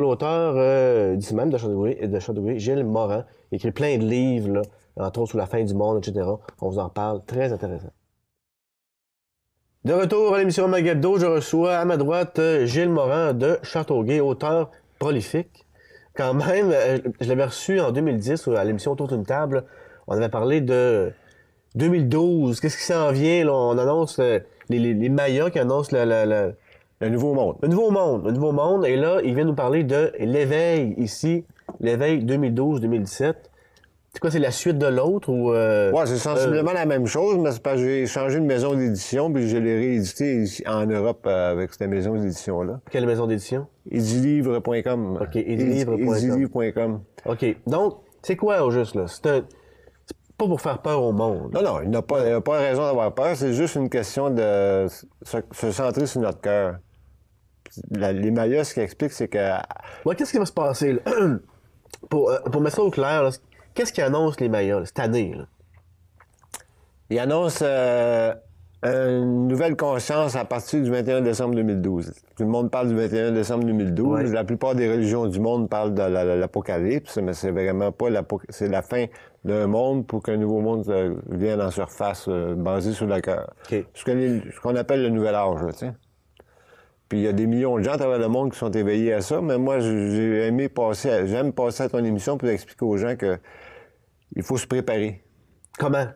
l'auteur euh, d'ici même de et euh, Gilles Morin, il écrit plein de livres, là, entre autres sur la fin du monde, etc. On vous en parle, très intéressant. De retour à l'émission Magabdo, je reçois à ma droite euh, Gilles Morin de Châteauguay, auteur prolifique. Quand même, euh, je l'avais reçu en 2010 à l'émission Autour d'une table. On avait parlé de 2012. Qu'est-ce qui s'en vient? On annonce les, les, Mayas qui annoncent la un nouveau monde. Un nouveau monde. nouveau monde. Et là, il vient nous parler de l'éveil ici, l'éveil 2012-2017. C'est quoi, c'est la suite de l'autre ou. Euh, ouais, c'est sensiblement euh, la même chose, mais c'est parce que j'ai changé de maison d'édition, puis je l'ai réédité en Europe euh, avec cette maison d'édition-là. Quelle maison d'édition? Edilivre.com. OK, edilivre.com. OK. Donc, c'est quoi au juste, là? C'est pas pour faire peur au monde. Non, non, il n'a pas, pas raison d'avoir peur, c'est juste une question de se centrer sur notre cœur les Mayas, ce qui explique, c'est que. qu'est-ce qui va se passer, euh, pour, mettre ça au clair, qu'est-ce qu'ils annoncent, les Mayas C'est à dire Ils annoncent euh, une nouvelle conscience à partir du 21 décembre 2012. Tout le monde parle du 21 décembre 2012. La plupart des religions du monde parlent de l'apocalypse, mais c'est vraiment pas c'est la fin d'un monde pour qu'un nouveau monde euh, vienne en surface, basé sur le cœur. ce qu'on appelle le nouvel âge. Là, il y a des millions de gens à travers le monde qui sont éveillés à ça. Mais moi, j'ai aimé passer, j'aime passer à ton émission pour expliquer aux gens que il faut se préparer. Comment?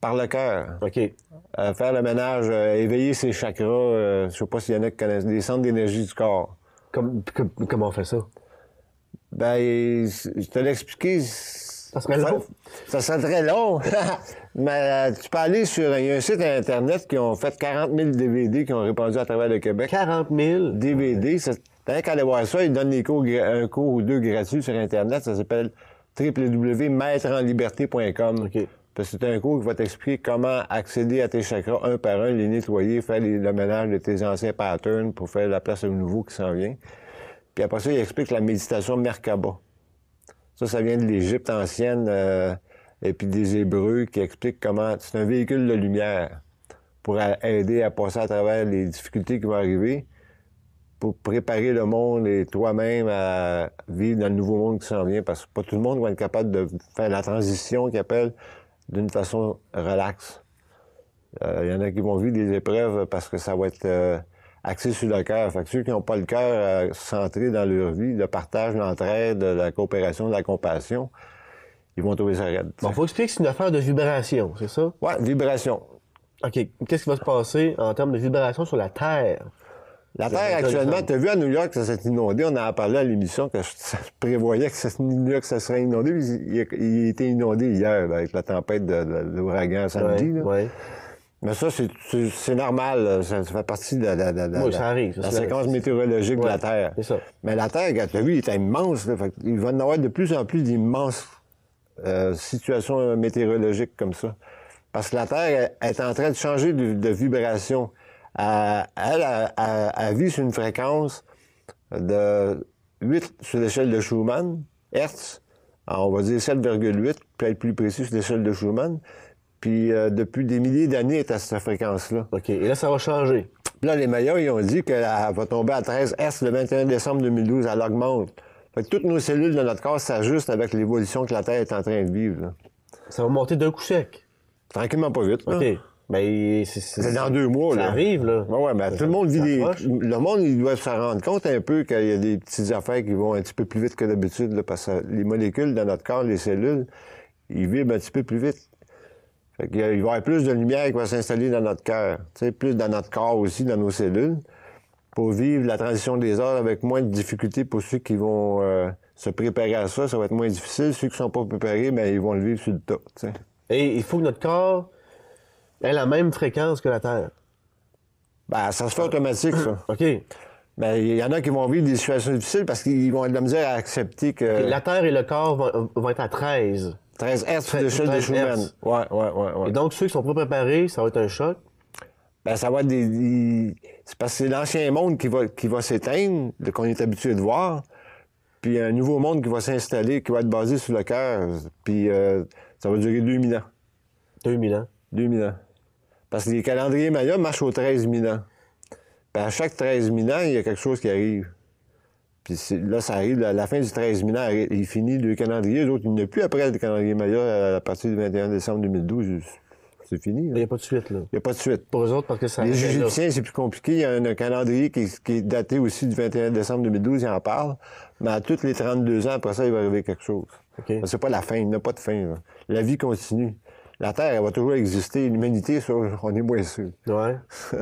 Par le cœur. OK. faire le ménage, éveiller ses chakras. Je euh, je sais pas s'il y en a qui connaissent des centres d'énergie du corps. Comme, comment on fait ça? Ben, je te l'ai expliqué ça serait long. Ça, long. Mais euh, tu peux aller sur. Il y a un site Internet qui ont fait 40 000 DVD qui ont répandu à travers le Québec. 40 000? DVD. T'as qu'à aller voir ça, ils donnent un cours ou deux gratuits sur Internet. Ça s'appelle www.maîtreenliberté.com. Parce que c'est un cours qui va t'expliquer comment accéder à tes chakras un par un, les nettoyer, faire le ménage de tes anciens patterns pour faire la place au nouveau qui s'en vient. Puis après ça, il explique la méditation Merkaba. Ça, ça vient de l'Égypte ancienne euh, et puis des Hébreux qui expliquent comment c'est un véhicule de lumière pour aider à passer à travers les difficultés qui vont arriver, pour préparer le monde et toi-même à vivre dans le nouveau monde qui s'en vient, parce que pas tout le monde va être capable de faire la transition qu'il appelle d'une façon relaxe. Euh, il y en a qui vont vivre des épreuves parce que ça va être... Euh, axé sur le cœur. ceux qui n'ont pas le cœur euh, centré dans leur vie, le partage, l'entraide, la coopération, la compassion, ils vont trouver ça raide. Bon, faut expliquer que c'est une affaire de vibration, c'est ça? Oui, vibration. OK. Qu'est-ce qui va se passer en termes de vibration sur la Terre? La Terre, actuellement, tu as vu à New York, ça s'est inondé. On en parlé à l'émission que je prévoyais que ça, New York, ça serait inondé. Il, il, a était inondé hier avec la tempête de, l'ouragan samedi. Mais ça, c'est normal. Ça, fait partie de, la, de, séquence météorologique de la Terre. Mais la Terre, tu as vu, elle est immense. il va y avoir de plus en plus d'immenses euh, situations météorologiques comme ça. Parce que la Terre est en train de changer de, vibration. Elle, a sur une fréquence de 8 sur l'échelle de Schumann, Hertz, on va dire 7,8, peut être plus précis sur l'échelle de Schumann. Puis euh, depuis des milliers d'années, est à cette fréquence-là. OK. Et là, ça va changer. là, les Mayas ils ont dit qu'elle va tomber à 13S le 21 décembre 2012. Elle augmente. toutes nos cellules de notre corps s'ajustent avec l'évolution que la Terre est en train de vivre. Ça va monter d'un coup sec. Tranquillement, pas vite. OK. Ben, c'est- dans deux mois. Ça arrive, là. Ben ben, tout le monde vit des... Le monde, il doit se rendre compte un peu qu'il y a des petites affaires qui vont un petit peu plus vite que d'habitude, parce que les molécules dans notre corps, les cellules, ils vivent un petit peu plus vite. Euh, il va y avoir plus de lumière qui va s'installer dans notre cœur, plus dans notre corps aussi, dans nos cellules, pour vivre la transition des heures avec moins de difficultés pour ceux qui vont euh, se préparer à ça. Ça va être moins difficile. Ceux qui ne sont pas préparés, mais ben, ils vont le vivre sur le tas. Et il faut que notre corps ait la même fréquence que la Terre. Ben, ça se fait automatique, ça. OK. Ben, il y en a qui vont vivre des situations difficiles parce qu'ils vont être de la misère à accepter que. la Terre et le corps vont être à 13. 13 S de de Schumann. Ouais, ouais, ouais, ouais, Et donc, ceux qui sont pas préparés, ça va être un choc? Ben, ça va être des. C'est parce que c'est l'ancien monde qui va, qui va s'éteindre, qu'on est habitué de voir. Puis un nouveau monde qui va s'installer, qui va être basé sur le cœur. Puis euh, ça va durer 2000 ans. 2000 ans? 2000 ans. Parce que les calendriers mayas marchent aux 13 000 ans. Puis ben, à chaque 13 000 ans, il y a quelque chose qui arrive. Puis là, ça arrive à la fin du 13 minaire. Il finit le calendrier. Les autres, il n'y plus après le calendrier Maya euh, à partir du 21 décembre 2012. C'est fini. Hein. Il n'y a pas de suite, là. Il n'y a pas de suite. Pour eux autres, parce que ça. Les Égyptiens, c'est plus compliqué. Il y a un, calendrier qui, est daté aussi du 21 décembre 2012, il en parle. Mais à tous les 32 ans, après ça, il va arriver quelque chose. C'est pas la fin, il n'y a pas de fin. La vie continue. La Terre, elle va toujours exister. L'humanité, on est moins sûr. Ouais.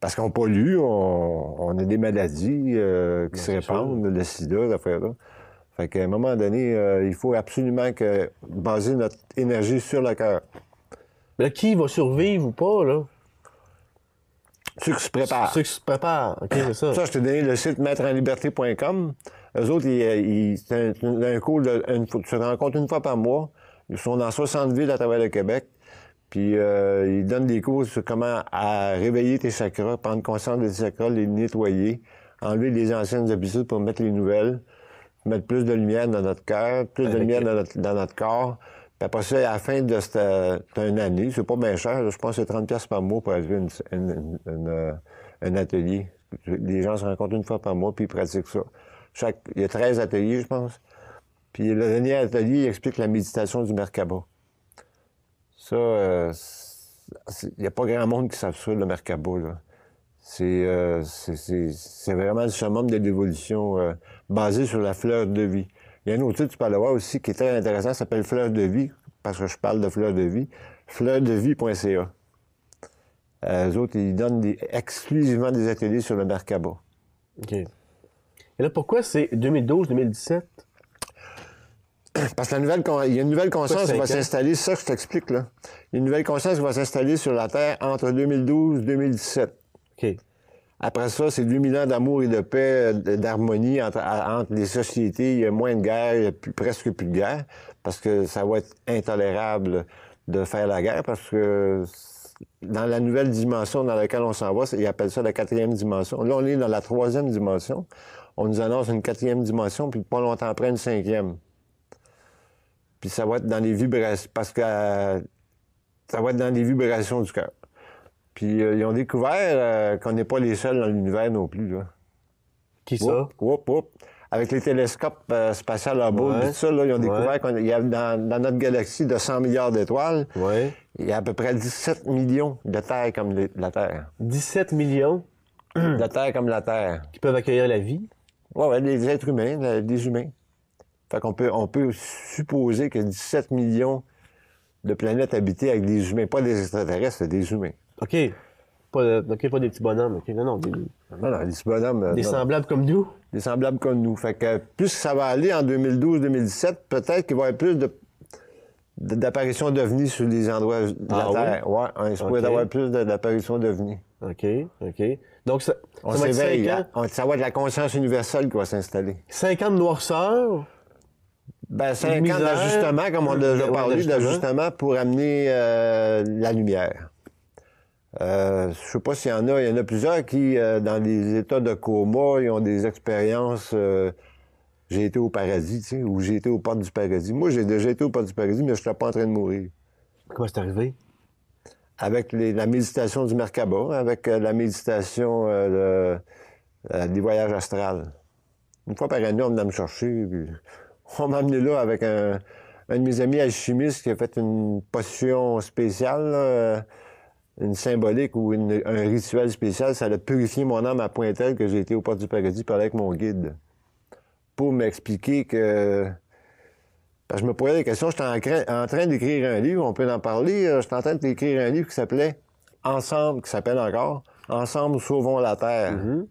Parce qu'on pollue, on, on a des maladies euh, qui se répandent, le sida, l'affaire Fait qu'à un moment donné, euh, il faut absolument que, baser notre énergie sur le cœur. Mais qui va survivre ou pas, là? Ceux qui se préparent. Ceux qui se préparent, OK, c'est ça. Ça, je t'ai donné le site liberté.com. Eux autres, ils, euh, c'est un, cours, de, une, tu rencontres une fois par mois. Ils sont dans 60 villes à travers le Québec. Puis euh, il donne des cours sur comment réveiller tes chakras, prendre conscience des tes chakras, les nettoyer, enlever les anciennes habitudes pour mettre les nouvelles, mettre plus de lumière dans notre cœur, plus de lumière dans notre, corps. Puis après ça, à la fin de cette euh, année, c'est pas bien cher, je pense que c'est 30 par mois pour à euh, un atelier. Les gens se rencontrent une fois par mois, puis ils pratiquent ça. Chaque, il y a 13 ateliers, je pense. Puis le dernier atelier, explique la méditation du Merkaba. Ça, il euh, n'y a pas grand monde qui savent de le Merkaba. Euh, c'est vraiment le summum de l'évolution euh, basé sur la fleur de vie. Il y a un autre titre, tu peux le voir aussi, qui est très intéressant, s'appelle Fleur de vie, parce que je parle de fleur de vie, fleurdevie.ca. Euh, eux autres, ils donnent exclusivement des ateliers sur le Merkaba. OK. Et là, pourquoi c'est 2012-2017? Parce que la nouvelle, il y a une nouvelle conscience qui va s'installer, ça que je t'explique, là. Il y a une nouvelle conscience qui va s'installer sur la Terre entre 2012 et 2017. Après ça, c'est 2000 ans d'amour et de paix, d'harmonie entre, les sociétés. Il y a moins de guerre, il y a presque plus de guerre, parce que ça va être intolérable de faire la guerre, parce que dans la nouvelle dimension dans laquelle on s'en va, ils appellent ça la quatrième dimension. Là, on est dans la troisième dimension. On nous annonce une quatrième dimension, puis pas longtemps après, une cinquième. Puis ça va être dans les vibrations. Parce que euh, ça va être dans les vibrations du cœur. Puis euh, ils ont découvert euh, qu'on n'est pas les seuls dans l'univers non plus. Qui ça? Avec les télescopes spatiaux là bas, ça, ils ont découvert qu'il y a dans, notre galaxie de 100 milliards d'étoiles, ouais. il y a à peu près 17 millions de Terres comme la Terre. 17 millions? de terres comme la Terre. Qui peuvent accueillir la vie? Oui, ouais, les êtres humains, des humains. Fait qu'on peut, on peut supposer que 17 millions de planètes habitées avec des humains, pas des extraterrestres, des humains. OK. Pas, pas des petits bonhommes. Non, non, des, bonhommes. Euh, des semblables comme nous? Des semblables comme nous. Fait que plus ça va aller en 2012-2017, peut-être qu'il va y avoir plus de d'apparitions d'ovnis sur les endroits de la ah Terre. Oui? on espère plus d'apparitions d'ovnis. OK, OK. Donc, ça, on s'éveille. Ans... Ça va être la conscience universelle qui va s'installer. 50 noirceurs. Ben, un ans d'ajustement, comme on a déjà parlé, d'ajustement pour amener euh, la lumière. Je euh, je sais pas s'il y en a, il y en a plusieurs qui, euh, dans des états de coma, ils ont des expériences. j'ai été au paradis, tu sais, ou j'ai été aux portes du paradis. Moi, j'ai déjà été aux portes du paradis, mais je suis pas en train de mourir. Comment c'est arrivé? Avec la méditation du Merkaba, avec la méditation des voyages astrales. Une fois par année, on venait me chercher, on m'a amené là avec un, de mes amis alchimistes qui a fait une potion spéciale, euh, une symbolique ou un rituel spécial. Ça a purifié mon âme à point tel que j'ai été au port du paradis parler avec mon guide pour m'expliquer que. Parce que je me posais des questions. J'étais en, train d'écrire un livre, on peut en parler. Euh, j'étais en train d'écrire un livre qui s'appelait Ensemble, qui s'appelle encore Ensemble, sauvons la Terre. Mm-hmm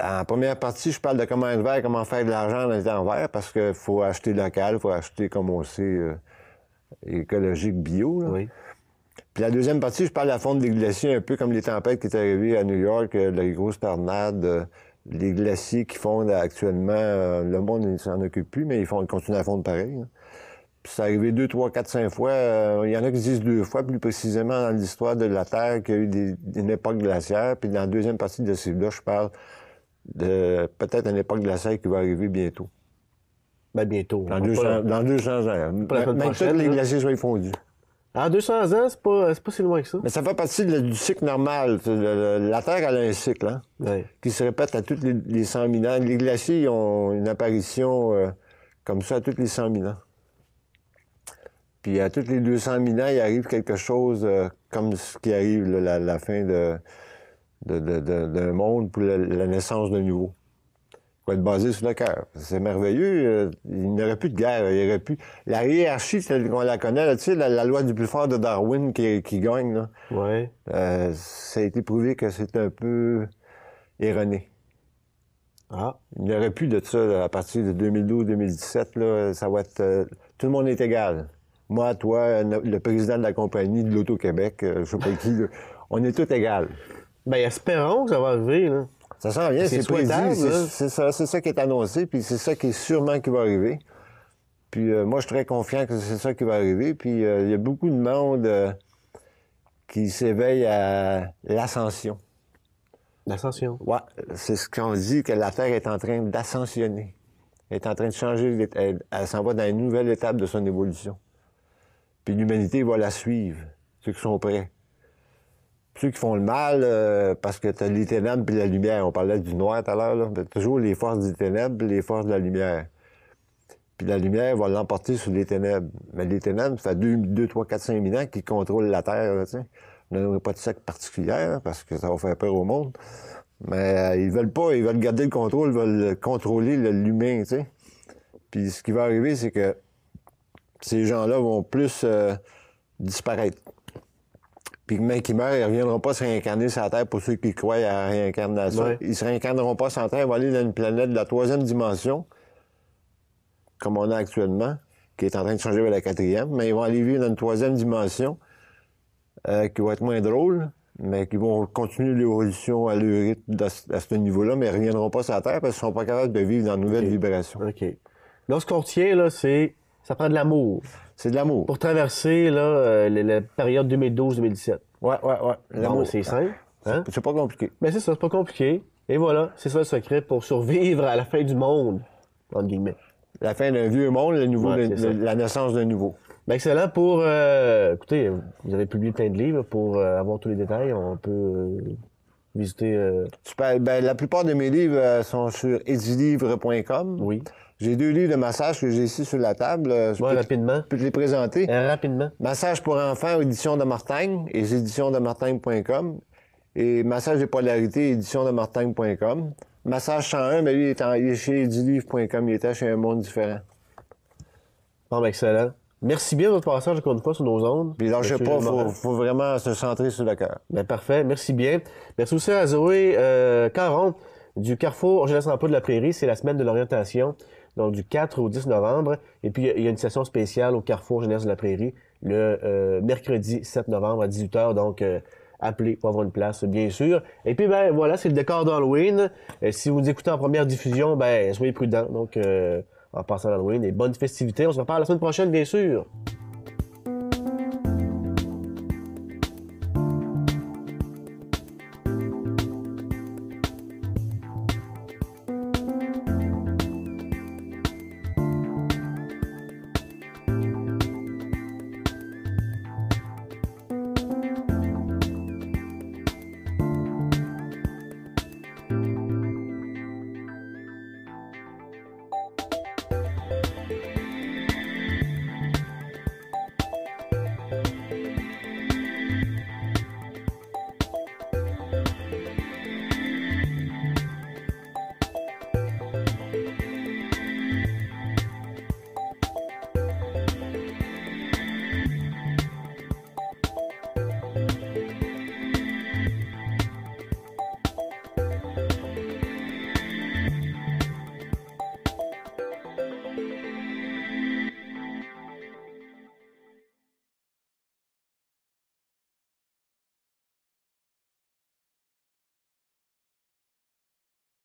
en première partie, je parle de comment être vert, comment faire de l'argent les temps verts, parce qu'il faut acheter local, il faut acheter comme on sait euh, écologique bio. Puis la deuxième partie, je parle de la fonte des glaciers, un peu comme les tempêtes qui sont arrivées à New York, euh, les grosses tornades, euh, les glaciers qui fondent actuellement. le monde ne s'en occupe plus, mais ils, font, continuent à fondre pareil. Hein. Puis c'est arrivé deux, trois, quatre, cinq fois. Il y en a qui disent deux fois, plus précisément dans l'histoire de la Terre, qu'il y a eu une époque glaciaire. Puis dans la deuxième partie de ces livre je parle de peut-être une époque glaciaire qui va arriver bientôt. Ben bientôt. Dans, 200, ans, dans 200 ans. Même les glaciers soient fondus. En 200 ans, c'est pas, pas si loin que ça. Mais ça fait partie du cycle normal. la Terre, a un cycle, hein, qui se répète à tous les, 100 000 ans. Les glaciers ont une apparition euh, comme ça à tous les 100 000 ans. Puis à tous les 200 000 ans, il arrive quelque chose euh, comme ce qui arrive à la, fin de, d'un monde pour la, naissance de nouveau. Il faut être basé sur le cœur. C'est merveilleux. Euh, il n'y aurait plus de guerre. Il aurait plus. La hiérarchie telle qu'on la connaît, là, tu sais, la, loi du plus fort de Darwin qui, gagne, euh, ça a été prouvé que c'est un peu erroné. Ah. Il n'y aurait plus de ça à partir de 2012-2017. Ça va être. Euh, tout le monde est égal. Moi, toi, le président de la compagnie de l'Auto-Québec, je je sais pas qui, on est tous égaux. Ben, espérons que ça va arriver, Ça sent bien, c'est prédit. C'est ça, qui est annoncé, puis c'est ça qui est sûrement qui va arriver. Puis euh, moi, je suis très confiant que c'est ça qui va arriver. Puis euh, il y a beaucoup de monde euh, qui s'éveille à l'ascension. L'ascension. Oui, c'est ce qu'on dit, que la Terre est en train d'ascensionner. est en train de changer, elle, elle s'en va dans une nouvelle étape de son évolution. Puis l'humanité va la suivre, ceux qui sont prêts ceux qui font le mal, euh, parce que as les ténèbres puis la lumière. On parlait du noir tout à l'heure, toujours les forces des ténèbres les forces de la lumière. Puis la lumière va l'emporter sur les ténèbres. Mais les ténèbres, ça fait 2, 3, 4, 5 000 ans qu'ils contrôlent la Terre. Là, ne a pas de secte particulière, hein, parce que ça va faire peur au monde. Mais ils euh, ils veulent pas, ils veulent garder le contrôle, ils veulent contrôler l'humain, Puis ce qui va arriver, c'est que ces gens-là vont plus euh, disparaître. Puis qui meurt, ils ne reviendront pas se réincarner sur la Terre pour ceux qui croient à la réincarnation. Ils ne se réincarneront pas sur la Terre, ils vont aller dans une planète de la troisième dimension, comme on a actuellement, qui est en train de changer vers la quatrième, mais ils vont aller vivre dans une troisième dimension euh, qui va être moins drôle, mais qui vont continuer l'évolution à leur rythme à ce niveau-là, mais ils ne reviendront pas sur la Terre parce qu'ils ne sont pas capables de vivre dans de nouvelles vibrations. OK. Donc, ce qu'on là, c'est ça prend de l'amour. C'est de l'amour. Pour traverser euh, la période 2012-2017. Ouais, ouais, ouais. L'amour. C'est simple. C'est hein? pas compliqué. Mais ben, c'est ça, c'est pas compliqué. Et voilà, c'est ça le secret pour survivre à la fin du monde, entre guillemets. La fin d'un vieux monde, la naissance d'un nouveau. Ben, excellent pour. Euh, écoutez, vous avez publié plein de livres pour euh, avoir tous les détails. On peut visiter. Ben, la plupart de mes livres sont sur edilivre.com. Oui. J'ai deux livres de massage que j'ai ici sur la table. Euh, je peux rapidement. Je te les présenter. Euh, rapidement. Massage pour enfants, édition de Martagne, et édition de Et Massage de polarité, édition de Massage 101, mais lui, il est, en, chez Edilivre.com. Il était chez un monde différent. Bon, ben, excellent. Merci bien de votre passage encore une fois sur nos ondes. Puis je pas, faut, faut, vraiment se centrer sur le cœur. Ben, parfait, merci bien. Merci aussi à Zoé euh, du Carrefour un peu de la Prairie. C'est la semaine de l'orientation donc du 4 au 10 novembre. Et puis, il y a une session spéciale au Carrefour Jeunesse de la Prairie le euh, mercredi 7 novembre à 18h. Donc, euh, appelez pour avoir une place, bien sûr. Et puis, ben voilà, c'est le décor d'Halloween. Euh, si vous écoutez en première diffusion, ben soyez prudents. Donc, en passant à Halloween et bonne festivité. On se reparle la semaine prochaine, bien sûr.